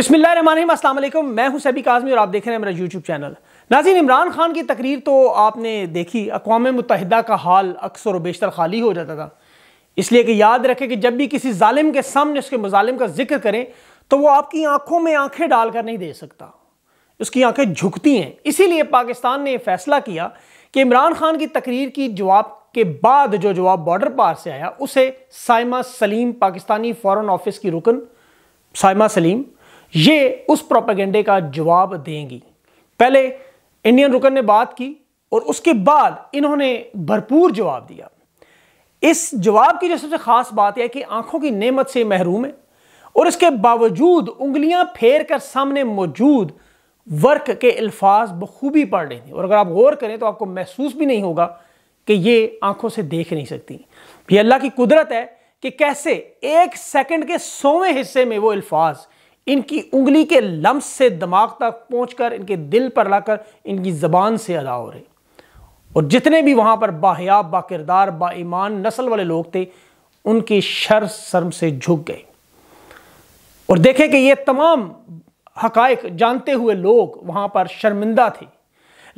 बिस्मिल्लाम असल मैं हूं सैबी काजमी और आप देख रहे हैं मेरा यूट्यूब चैनल नाजिन इमरान खान की तकरीर तो आपने देखी अकवाम मुतहद का हाल अक्सर बेशतर खाली हो जाता था इसलिए कि याद रखें कि जब भी किसी ालिम के सामने उसके मुजालिम का जिक्र करें तो वो आपकी आंखों में आंखें डालकर नहीं दे सकता उसकी आंखें झुकती हैं इसीलिए पाकिस्तान ने फैसला किया कि इमरान खान की तकरीर की जवाब के बाद जो जवाब बॉर्डर पार से आया उसे साइमा सलीम पाकिस्तानी फ़ॉरन ऑफिस की रुकन साइमा सलीम ये उस प्रोपेगेंडे का जवाब देंगी पहले इंडियन रुकन ने बात की और उसके बाद इन्होंने भरपूर जवाब दिया इस जवाब की जो सबसे खास बात यह कि आंखों की नेमत से महरूम है और इसके बावजूद उंगलियां फेर कर सामने मौजूद वर्क के अल्फाज बखूबी पढ़ रही थी और अगर आप गौर करें तो आपको महसूस भी नहीं होगा कि ये आंखों से देख नहीं सकती ये अल्लाह की कुदरत है कि कैसे एक सेकंड के सौवें हिस्से में वो अल्फाज इनकी उंगली के लम्स से दिमाग तक पहुंचकर इनके दिल पर लाकर इनकी ज़बान से अदा हो रहे और जितने भी वहाँ पर बाहयाब बाकिरदार बाईमान नस्ल वाले लोग थे उनकी शर शर्म से झुक गए और देखें कि ये तमाम हकायक जानते हुए लोग वहाँ पर शर्मिंदा थे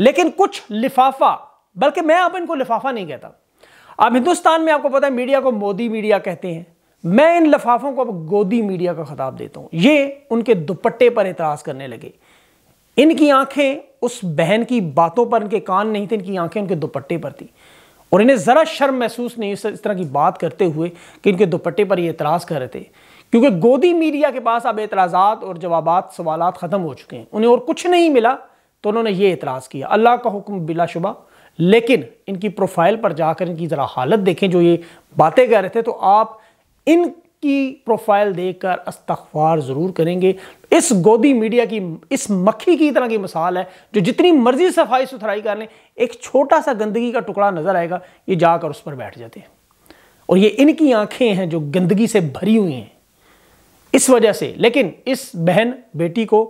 लेकिन कुछ लिफाफा बल्कि मैं आप इनको लिफाफा नहीं कहता अब हिंदुस्तान में आपको पता है मीडिया को मोदी मीडिया कहते हैं मैं इन लफाफों को अब गोदी मीडिया का खिताब देता हूं ये उनके दुपट्टे पर एतराज करने लगे इनकी आंखें उस बहन की बातों पर इनके कान नहीं थे इनकी आंखें उनके दुपट्टे पर थी और इन्हें ज़रा शर्म महसूस नहीं इस तरह की बात करते हुए कि इनके दुपट्टे पर ये एतराज़ कर रहे थे क्योंकि गोदी मीडिया के पास अब एतराज़ात और जवाब सवाल ख़त्म हो चुके हैं उन्हें और कुछ नहीं मिला तो उन्होंने ये एतराज़ किया अल्लाह का हुक्म बिलाशुबा लेकिन इनकी प्रोफाइल पर जाकर इनकी ज़रा हालत देखें जो ये बातें कर रहे थे तो आप इनकी प्रोफाइल देखकर अस्तफार ज़रूर करेंगे इस गोदी मीडिया की इस मक्खी की तरह की मिसाल है जो जितनी मर्जी सफाई सुथराई कर लें एक छोटा सा गंदगी का टुकड़ा नज़र आएगा ये जाकर उस पर बैठ जाते हैं और ये इनकी आंखें हैं जो गंदगी से भरी हुई हैं इस वजह से लेकिन इस बहन बेटी को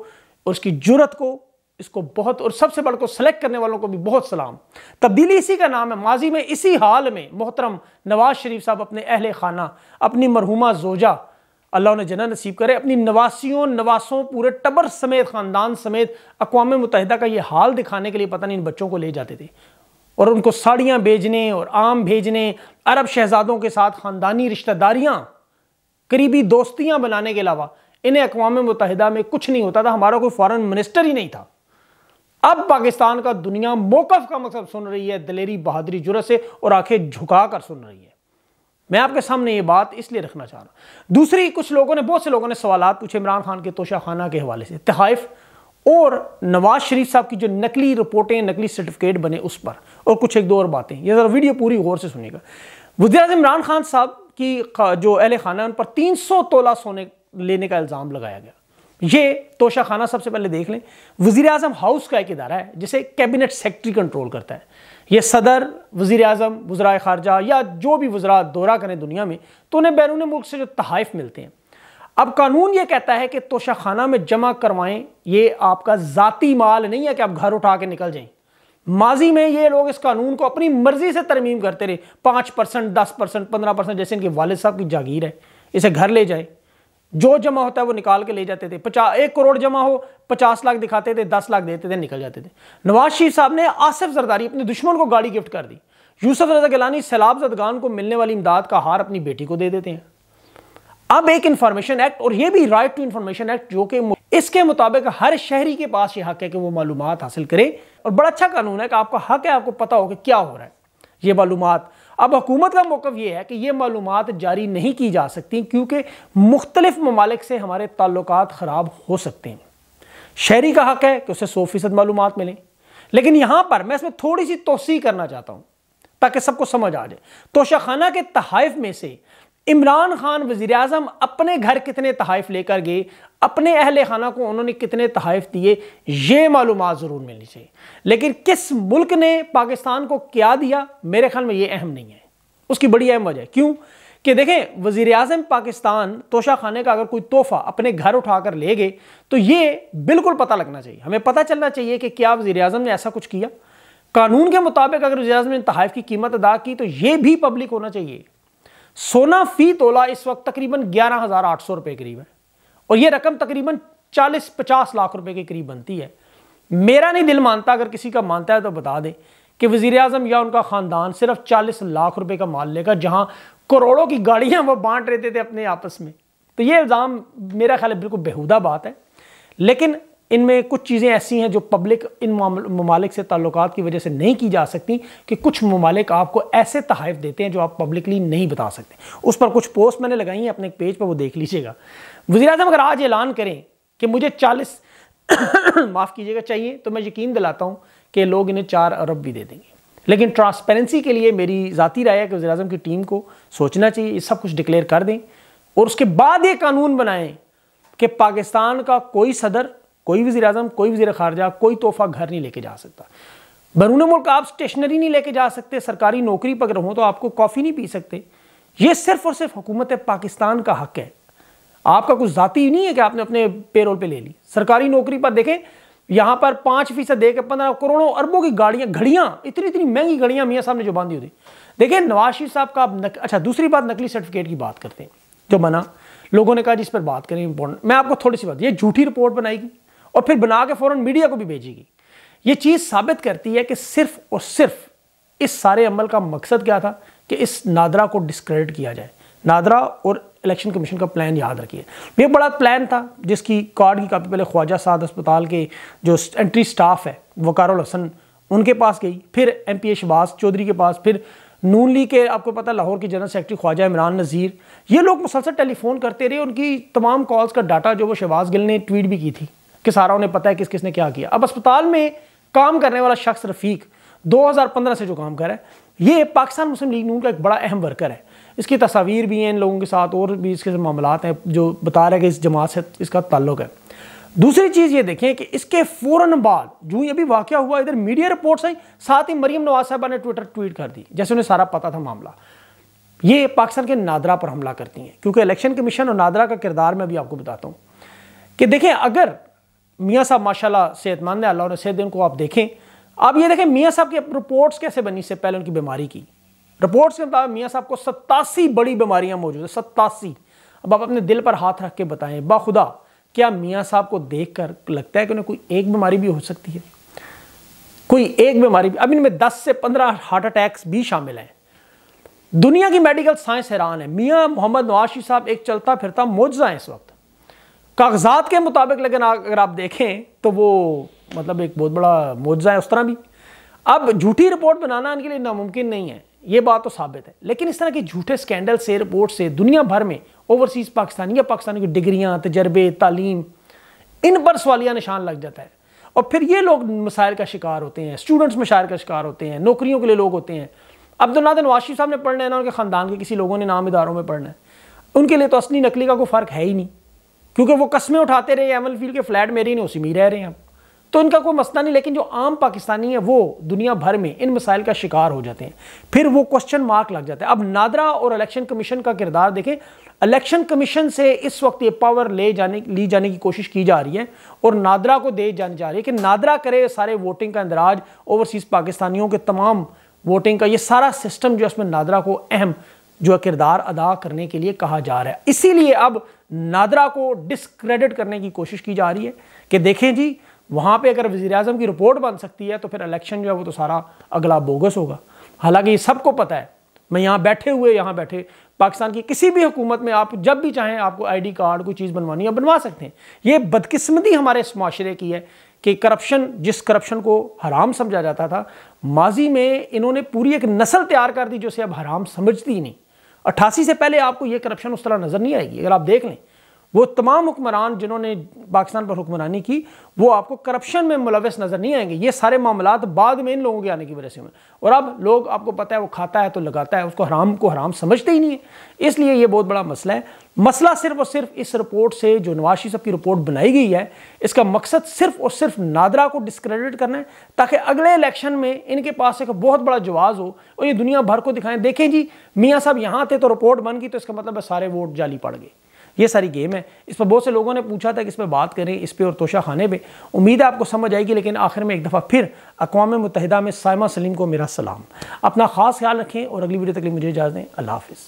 उसकी जुरत को इसको बहुत और सबसे बड़ को सेलेक्ट करने वालों को भी बहुत सलाम तब्दीली इसी का नाम है माजी में इसी हाल में मोहतरम नवाज शरीफ साहब अपने अहल खाना अपनी मरहुमा जोजा अल्लाह ने जना नसीब करे अपनी नवासियों नवासों पूरे टबर समेत ख़ानदान समेत अकवा मुतहदा का ये हाल दिखाने के लिए पता नहीं इन बच्चों को ले जाते थे और उनको साड़ियाँ भेजने और आम भेजने अरब शहजादों के साथ ख़ानदानी रिश्तेदारियाँ करीबी दोस्तियाँ बनाने के अलावा इन्हें अकवा मुतहदा में कुछ नहीं होता था हमारा कोई फ़ॉरन मिनिस्टर ही नहीं था अब पाकिस्तान का दुनिया मौकफ का मकसद सुन रही है दलेरी बहादुरी जुरत से और आंखें झुका कर सुन रही है मैं आपके सामने ये बात इसलिए रखना चाह रहा हूं दूसरी कुछ लोगों ने बहुत से लोगों ने सवाल पूछे इमरान खान के तोशा खाना के हवाले से तहाइफ और नवाज शरीफ साहब की जो नकली रिपोर्टें नकली सर्टिफिकेट बने उस पर और कुछ एक दो और बातें ये ज़रा वीडियो पूरी गौर से सुनेगा वजी इमरान खान साहब की जो अहल खाना है उन पर तीन सौ तोला सोने लेने का इल्ज़ाम लगाया गया ये तोशा खाना सबसे पहले देख लें वज़ी अजम हाउस का एक इदारा है जिसे कैबिनेट सेक्रेटरी कंट्रोल करता है ये सदर वजीर अजम वज़रा ख़ारजा या जो भी वज़रा दौरा करें दुनिया में तो उन्हें बैरून मुल्क से जो तहफ़ मिलते हैं अब कानून ये कहता है कि तोशा खाना में जमा करवाएं ये आपका जतीी माल नहीं है कि आप घर उठा के निकल जाएं माजी में ये लोग इस कानून को अपनी मर्जी से तरमीम करते रहे पाँच परसेंट दस परसेंट पंद्रह परसेंट जैसे इनके वाले साहब की जागीर है इसे घर ले जाए जो जमा होता है वो निकाल के ले जाते थे पचास एक करोड़ जमा हो पचास लाख दिखाते थे दस लाख देते थे निकल जाते थे नवाज शरीफ साहब ने आसिफ जरदारी अपने दुश्मन को गाड़ी गिफ्ट कर दी यूसफ रजा गिलानी सैलाब जदगान को मिलने वाली इमदाद का हार अपनी बेटी को दे देते हैं अब एक इंफॉर्मेशन एक्ट और ये भी राइट टू इंफॉर्मेशन एक्ट जो कि इसके मुताबिक हर शहरी के पास ये हक है कि वो मालूम हासिल करे और बड़ा अच्छा कानून है कि आपका हक है आपको पता हो कि क्या हो रहा है ये मालूम अब हुकूमत का मौक़ ये है कि ये मालूम जारी नहीं की जा सकती क्योंकि मुख्तलिफ ममालिक से हमारे ताल्लुक ख़राब हो सकते हैं शहरी का हक है कि उसे सौ फीसद मालूम मिलें लेकिन यहाँ पर मैं इसमें थोड़ी सी तोसी करना चाहता हूँ ताकि सबको समझ आ जाए तोशाखाना के तहफ में से इमरान खान वजीर अजम अपने घर कितने तहाइफ लेकर गए अपने अहल खाना को उन्होंने कितने तहाइफ दिए ये मालूम ज़रूर मिलनी चाहिए लेकिन किस मुल्क ने पाकिस्तान को क्या दिया मेरे ख्याल में ये अहम नहीं है उसकी बड़ी अहम वजह क्यों कि देखें वजीर अजम पाकिस्तान तोशा खाने का अगर कोई तोहफ़ा अपने घर उठा कर ले गए तो ये बिल्कुल पता लगना चाहिए हमें पता चलना चाहिए कि क्या वजीर अजम ने ऐसा कुछ किया कानून के मुताबिक अगर वजी अजम ने तहफ़ की कीमत अदा की तो ये भी पब्लिक होना चाहिए सोना फी तोला इस वक्त तकरीबन ग्यारह हज़ार आठ सौ के करीब है और यह रकम तकरीबन चालीस पचास लाख रुपए के करीब बनती है मेरा नहीं दिल मानता अगर किसी का मानता है तो बता दें कि वजीर अजम या उनका ख़ानदान सिर्फ चालीस लाख रुपए का माल लेगा जहां करोड़ों की गाड़ियां वह बांट रहते थे अपने आपस में तो यह इल्ज़ाम मेरा ख्याल बिल्कुल बेहूदा बात है लेकिन इनमें कुछ चीज़ें ऐसी हैं जो पब्लिक इन ममालिक से ताल्लुक की वजह से नहीं की जा सकती कि कुछ ममालिक आपको ऐसे तहफ़ देते हैं जो आप पब्लिकली नहीं बता सकते उस पर कुछ पोस्ट मैंने लगाई हैं अपने पेज पर वो देख लीजिएगा वजी अजम अगर आज ऐलान करें कि मुझे चालीस माफ़ कीजिएगा चाहिए तो मैं यकीन दिलाता हूँ कि लोग इन्हें चार अरब भी दे देंगे लेकिन ट्रांसपेरेंसी के लिए मेरी ज़ाती राय है कि वजी की टीम को सोचना चाहिए ये सब कुछ डिक्लेयर कर दें और उसके बाद ये कानून बनाएं कि पाकिस्तान का कोई सदर कोई वजी अजम कोई वजी खारजा कोई तोहफा घर नहीं लेके जा सकता बैरून मुल्क आप स्टेशनरी नहीं लेके जा सकते सरकारी नौकरी पर हो तो आपको कॉफ़ी नहीं पी सकते ये सिर्फ और सिर्फ हुकूमत पाकिस्तान का हक है आपका कुछ ज़ाती नहीं है कि आपने अपने पेरोल पे ले ली सरकारी नौकरी पर देखें यहाँ पर पाँच फीसद दे के पंद्रह करोड़ों अरबों की गाड़ियाँ घड़ियाँ इतनी इतनी महंगी घड़ियाँ मियाँ साहब ने जो बांधी होती देखिए नवाज शरीफ साहब का नक... अच्छा दूसरी बात नकली सर्टिफिकेट की बात करते हैं जो मना लोगों ने कहा जिस पर बात करें इंपॉर्टेंट मैं आपको थोड़ी सी बात ये झूठी रिपोर्ट बनाएगी और फिर बना के फ़ौरन मीडिया को भी भेजेगी ये चीज़ साबित करती है कि सिर्फ और सिर्फ इस सारे अमल का मकसद क्या था कि इस नादरा को डिस्क्रेडिट किया जाए नादरा और इलेक्शन कमीशन का प्लान याद रखिए एक बड़ा प्लान था जिसकी कार्ड की कापी पहले ख्वाजा साद अस्पताल के जो एंट्री स्टाफ है वकारुल हसन उनके पास गई फिर एम पी शबाज चौधरी के पास फिर नून ली के आपको पता लाहौर के जनरल सेक्रेटरी ख्वाजा इमरान नज़ीर ये लोग मुसलसल टेलीफोन करते रहे उनकी तमाम कॉल्स का डाटा जो वो शहबाज गिल ने ट्वीट भी की थी कि सारा उन्हें पता है किस किसने क्या किया अब अस्पताल में काम करने वाला शख्स रफीक 2015 से जो काम कर रहा है ये पाकिस्तान मुस्लिम लीग नून का एक बड़ा अहम वर्कर है इसकी तस्वीर भी हैं इन लोगों के साथ और भी इसके मामला हैं जो बता रहे हैं कि इस जमात से इसका ताल्लुक है दूसरी चीज़ ये देखें कि इसके फ़ौर बाद जो ये भी वाक़ हुआ इधर मीडिया रिपोर्ट्स आई साथ ही मरीम नवाज साहबा ने ट्विटर ट्वीट कर दी जैसे उन्हें सारा पता था मामला ये पाकिस्तान के नादरा पर हमला करती हैं क्योंकि इलेक्शन कमीशन और नादरा का किरदार मैं भी आपको बताता हूँ कि देखें अगर मियाँ साहब माशाल्लाह सेहतमंद है अल्लाह ने सेहत उनको आप देखें आप ये देखें मियाँ साहब की रिपोर्ट्स कैसे बनी इससे पहले उनकी बीमारी की रिपोर्ट्स के मुताबिक मियाँ साहब को सत्तासी बड़ी बीमारियाँ मौजूद हैं सत्तासी अब आप अपने दिल पर हाथ रख के बताएं बाखुदा क्या मियाँ साहब को देख कर लगता है कि उन्हें कोई एक बीमारी भी हो सकती है कोई एक बीमारी भी अब इनमें दस से पंद्रह हार्ट अटैक्स भी शामिल हैं दुनिया की मेडिकल साइंस हैरान है मियाँ मोहम्मद नवाशी साहब एक चलता फिरता मौजा है इस वक्त कागजात के मुताबिक लेकिन अगर आप देखें तो वो मतलब एक बहुत बड़ा मुआवजा है उस तरह भी अब झूठी रिपोर्ट बनाना इनके लिए नामुमकिन नहीं है ये बात तो साबित है लेकिन इस तरह के झूठे स्कैंडल से रिपोर्ट से दुनिया भर में ओवरसीज़ पाकिस्तानी या पाकिस्तानी की डिग्रियाँ तजर्बे तालीम इन पर सवालिया निशान लग जाता है और फिर ये लोग मसायल का शिकार होते हैं स्टूडेंट्स मसायल का शिकार होते हैं नौकरियों के लिए लोग होते हैं अब्दुल नवाशी वाशिफ साहब ने पढ़ना है ना उनके ख़ानदान के किसी लोगों ने नाम इदारों में पढ़ना है उनके लिए तो असली नकली का कोई फ़र्क है ही नहीं क्योंकि वो कस्में उठाते रहे एमल फील्ड के फ्लैट ही नहीं उसी में ही रह रहे हैं तो इनका कोई मसला नहीं लेकिन जो आम पाकिस्तानी है वो दुनिया भर में इन मसाइल का शिकार हो जाते हैं फिर वो क्वेश्चन मार्क लग जाता है अब नादरा और इलेक्शन कमीशन का किरदार देखें इलेक्शन कमीशन से इस वक्त ये पावर ले जाने ली जाने की कोशिश की जा रही है और नादरा को दे जाने जा रही है कि नादरा करे सारे वोटिंग का इंदराज ओवरसीज़ पाकिस्तानियों के तमाम वोटिंग का ये सारा सिस्टम जो है उसमें नादरा को अहम जो किरदार अदा करने के लिए कहा जा रहा है इसीलिए अब नादरा को डिसक्रेडिट करने की कोशिश की जा रही है कि देखें जी वहाँ पे अगर वज़ी अजम की रिपोर्ट बन सकती है तो फिर इलेक्शन जो है वो तो सारा अगला बोगस होगा हालांकि ये सबको पता है मैं यहाँ बैठे हुए यहाँ बैठे पाकिस्तान की किसी भी हुकूमत में आप जब भी चाहें आपको आईडी कार्ड कोई चीज़ बनवानी है बनवा सकते हैं ये बदकिस्मती हमारे इस माशरे की है कि करप्शन जिस करप्शन को हराम समझा जाता था माजी में इन्होंने पूरी एक नस्ल तैयार कर दी जो से अब हराम समझती ही नहीं अट्ठासी से पहले आपको ये करप्शन उस तरह नज़र नहीं आएगी अगर आप देख लें वो तमाम हुक्मरान जिन्होंने पाकिस्तान पर हुक्मरानी की वो आपको करप्शन में मुलविस नज़र नहीं आएंगे ये सारे मामला बाद में इन लोगों के आने की वजह से हुए और अब लोग आपको पता है वो खाता है तो लगाता है उसको हराम को हराम समझते ही नहीं है इसलिए ये बहुत बड़ा मसला है मसला सिर्फ और सिर्फ इस रिपोर्ट से जो नवाशी सब की रिपोर्ट बनाई गई है इसका मकसद सिर्फ और सिर्फ नादरा को डिस्क्रेडिट करना है ताकि अगले इलेक्शन में इनके पास एक बहुत बड़ा जवाब हो और ये दुनिया भर को दिखाएं देखें जी मियाँ साहब यहाँ थे तो रिपोर्ट बन गई तो इसका मतलब सारे वोट जाली पड़ गए ये सारी गेम है इस पर बहुत से लोगों ने पूछा था कि इस पर बात करें इस पर और तोशा खाने पर उम्मीद है आपको समझ आएगी लेकिन आखिर में एक दफ़ा फिर अकवा मुतहदा में सायमा सलीम को मेरा सलाम अपना ख़ास ख्याल रखें और अगली वीडियो तक मुझे इजाज़ दें अल्लाह हाफ